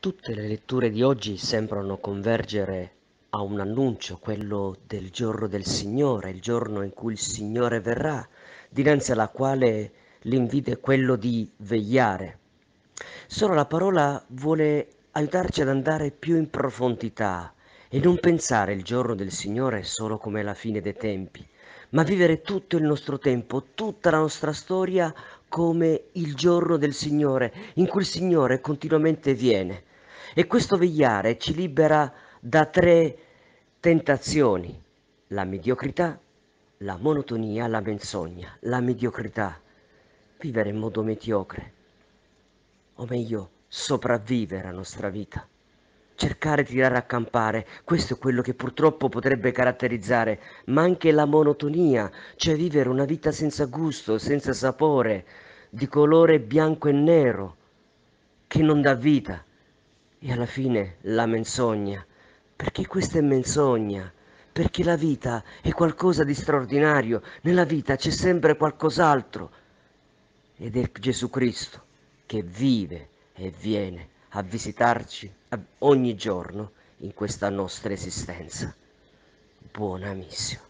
Tutte le letture di oggi sembrano convergere a un annuncio, quello del giorno del Signore, il giorno in cui il Signore verrà, dinanzi alla quale l'invito è quello di vegliare. Solo la parola vuole aiutarci ad andare più in profondità e non pensare il giorno del Signore solo come la fine dei tempi, ma vivere tutto il nostro tempo, tutta la nostra storia come il giorno del Signore, in cui il Signore continuamente viene e questo vegliare ci libera da tre tentazioni, la mediocrità, la monotonia, la menzogna, la mediocrità, vivere in modo mediocre, o meglio, sopravvivere alla nostra vita, cercare di tirare a campare, questo è quello che purtroppo potrebbe caratterizzare, ma anche la monotonia, cioè vivere una vita senza gusto, senza sapore, di colore bianco e nero, che non dà vita. E alla fine la menzogna. Perché questa è menzogna? Perché la vita è qualcosa di straordinario, nella vita c'è sempre qualcos'altro. Ed è Gesù Cristo che vive e viene a visitarci ogni giorno in questa nostra esistenza. Buona missione.